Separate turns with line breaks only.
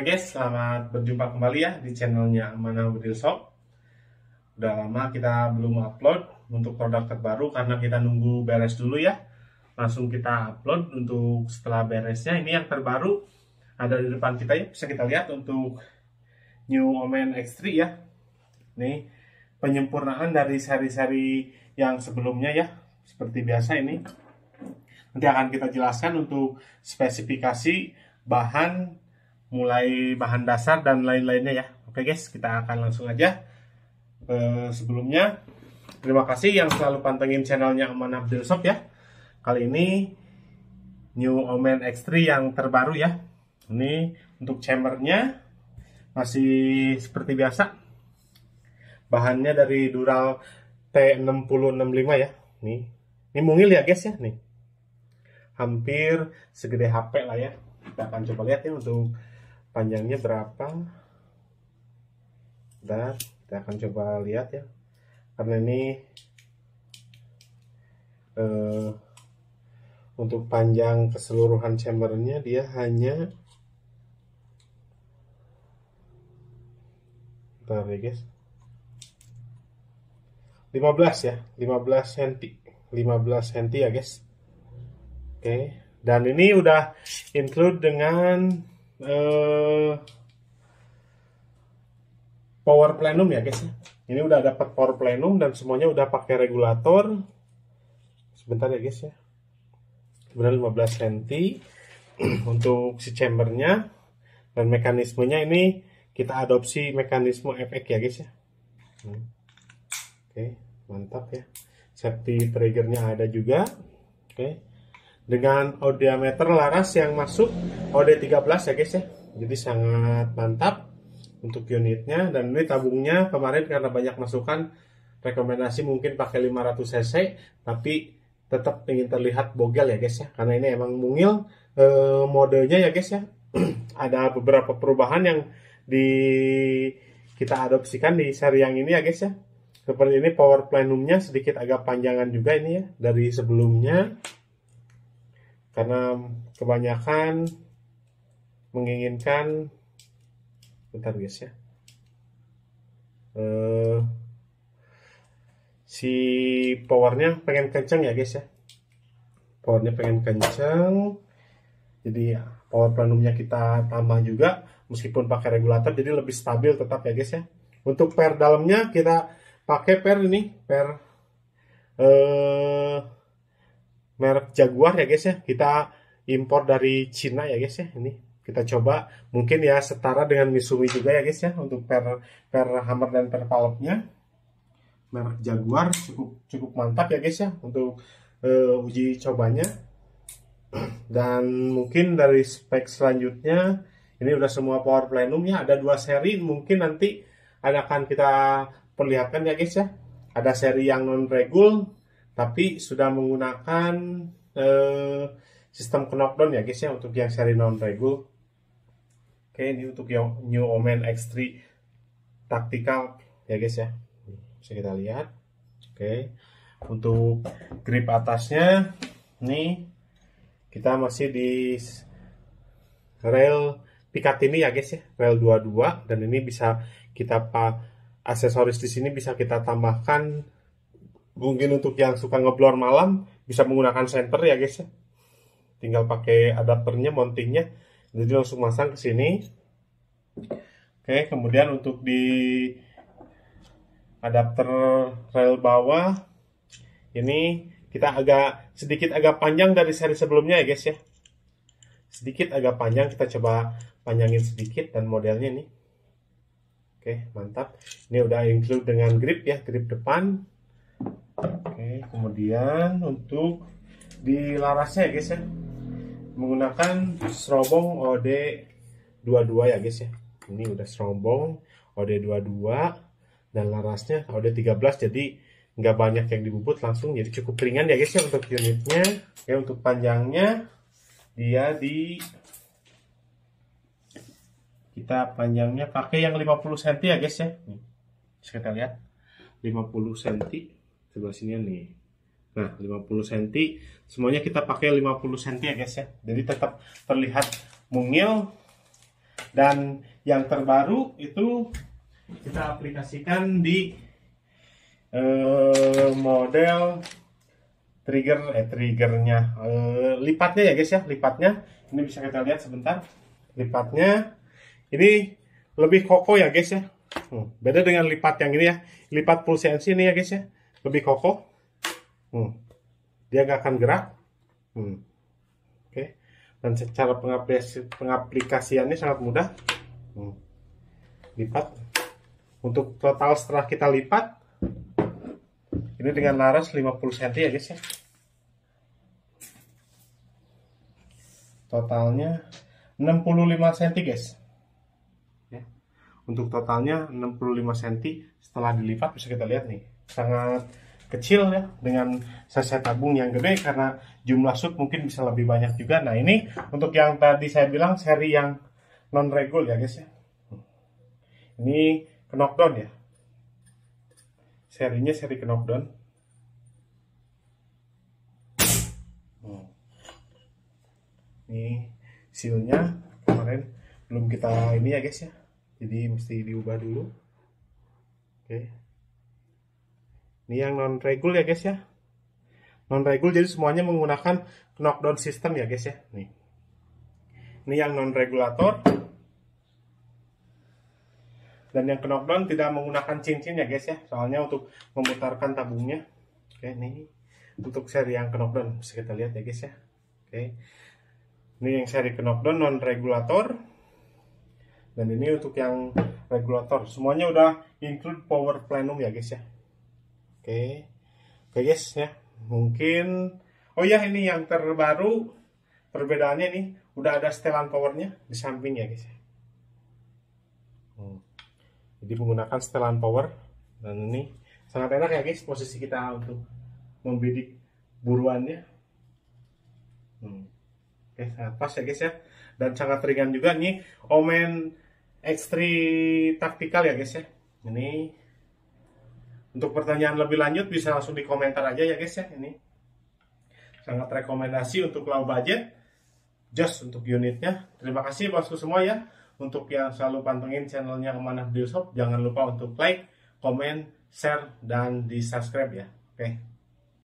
Oke guys, selamat berjumpa kembali ya di channelnya Mana Budil Shop. Udah lama kita belum upload untuk produk terbaru karena kita nunggu beres dulu ya. Langsung kita upload untuk setelah beresnya. Ini yang terbaru ada di depan kita ya. Bisa kita lihat untuk New Omen X3 ya. Ini penyempurnaan dari seri-seri yang sebelumnya ya. Seperti biasa ini. Nanti akan kita jelaskan untuk spesifikasi bahan mulai bahan dasar dan lain-lainnya ya oke guys kita akan langsung aja uh, sebelumnya terima kasih yang selalu pantengin channelnya Oman Abdul Shop ya kali ini New Omen X3 yang terbaru ya ini untuk chambernya masih seperti biasa bahannya dari Dural T6065 ya nih ini mungil ya guys ya nih hampir segede HP lah ya kita akan coba lihat ya untuk panjangnya berapa dan kita akan coba lihat ya karena ini eh, untuk panjang keseluruhan chambernya dia hanya bentar ya guys 15 ya 15 cm 15 cm ya guys oke okay. dan ini udah include dengan Eh, power plenum ya guys ya. ini udah dapat power plenum dan semuanya udah pakai regulator sebentar ya guys ya sebenarnya 15 cm untuk si chambernya dan mekanismenya ini kita adopsi mekanisme efek ya guys ya hmm. oke mantap ya safety triggernya ada juga oke dengan odometer Laras yang masuk OD13 ya guys ya jadi sangat mantap untuk unitnya dan ini tabungnya kemarin karena banyak masukan rekomendasi mungkin pakai 500 cc tapi tetap ingin terlihat bogel ya guys ya karena ini emang mungil e, modenya ya guys ya ada beberapa perubahan yang di kita adopsikan di seri yang ini ya guys ya seperti ini power plenumnya sedikit agak panjangan juga ini ya dari sebelumnya karena kebanyakan menginginkan bentar guys ya uh, si powernya pengen kenceng ya guys ya powernya pengen kenceng jadi ya power plenumnya kita tambah juga meskipun pakai regulator jadi lebih stabil tetap ya guys ya untuk per dalamnya kita pakai per ini per eh merek Jaguar ya guys ya. Kita impor dari Cina ya guys ya. Ini kita coba mungkin ya setara dengan Mitsubishi juga ya guys ya untuk per per hammer dan per valve nya Merek Jaguar cukup cukup mantap ya guys ya untuk uh, uji cobanya. Dan mungkin dari spek selanjutnya ini udah semua power plenumnya ada dua seri mungkin nanti akan kita perlihatkan ya guys ya. Ada seri yang non regul tapi sudah menggunakan eh, sistem knockdown ya guys ya untuk yang seri non regu oke ini untuk yang new omen x3 tactical ya guys ya bisa kita lihat oke untuk grip atasnya nih kita masih di rail pikat ini ya guys ya rail 22 dan ini bisa kita pak aksesoris di sini bisa kita tambahkan mungkin untuk yang suka ngeblur malam bisa menggunakan center ya guys ya tinggal pakai adapternya mountingnya jadi langsung masang ke sini oke kemudian untuk di adapter rail bawah ini kita agak sedikit agak panjang dari seri sebelumnya ya guys ya sedikit agak panjang kita coba panjangin sedikit dan modelnya nih oke mantap ini udah include dengan grip ya grip depan Oke, kemudian untuk di larasnya ya guys ya. Menggunakan serobong OD 22 ya guys ya. Ini udah serobong OD 22 dan larasnya OD 13 jadi nggak banyak yang dibubut langsung jadi cukup ringan ya guys ya untuk unitnya ya untuk panjangnya dia di kita panjangnya pakai yang 50 cm ya guys ya nih kita lihat 50 cm sebelah sini nih nah 50 cm semuanya kita pakai 50 cm ya guys ya jadi tetap terlihat mungil dan yang terbaru itu kita aplikasikan di eh, model trigger eh triggernya eh, lipatnya ya guys ya lipatnya ini bisa kita lihat sebentar lipatnya ini lebih kokoh ya guys ya hmm, beda dengan lipat yang ini ya lipat full CNC ini ya guys ya lebih kokoh hmm. dia nggak akan gerak hmm. oke okay. dan secara pengaplikasi, pengaplikasiannya sangat mudah hmm. lipat untuk total setelah kita lipat ini dengan laras 50 cm ya guys ya totalnya 65 cm guys ya. untuk totalnya 65 cm setelah dilipat bisa kita lihat nih sangat kecil ya dengan saset tabung yang gede karena jumlah shoot mungkin bisa lebih banyak juga nah ini untuk yang tadi saya bilang seri yang non regul ya guys ya ini knockdown ya serinya seri knockdown hmm. ini sealnya kemarin belum kita ini ya guys ya jadi mesti diubah dulu oke okay ini yang non regul ya guys ya non regul jadi semuanya menggunakan knockdown system ya guys ya nih ini yang non regulator dan yang knockdown tidak menggunakan cincin ya guys ya soalnya untuk memutarkan tabungnya oke ini untuk seri yang knockdown bisa kita lihat ya guys ya oke ini yang seri knockdown non regulator dan ini untuk yang regulator semuanya udah include power plenum ya guys ya oke okay. oke okay, guys ya mungkin oh ya ini yang terbaru perbedaannya nih udah ada setelan powernya di samping ya guys hmm. jadi menggunakan setelan power dan ini sangat enak ya guys posisi kita untuk membidik buruannya hmm. oke sangat pas ya guys ya dan sangat ringan juga nih omen X3 Tactical ya guys ya ini untuk pertanyaan lebih lanjut bisa langsung di komentar aja ya guys ya ini. Sangat rekomendasi untuk low budget. Just untuk unitnya. Terima kasih bosku semua ya. Untuk yang selalu pantengin channelnya kemana Shop. Jangan lupa untuk like, comment, share, dan di subscribe ya. Oke. Okay.